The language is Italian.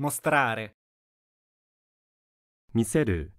mostrare. 見せる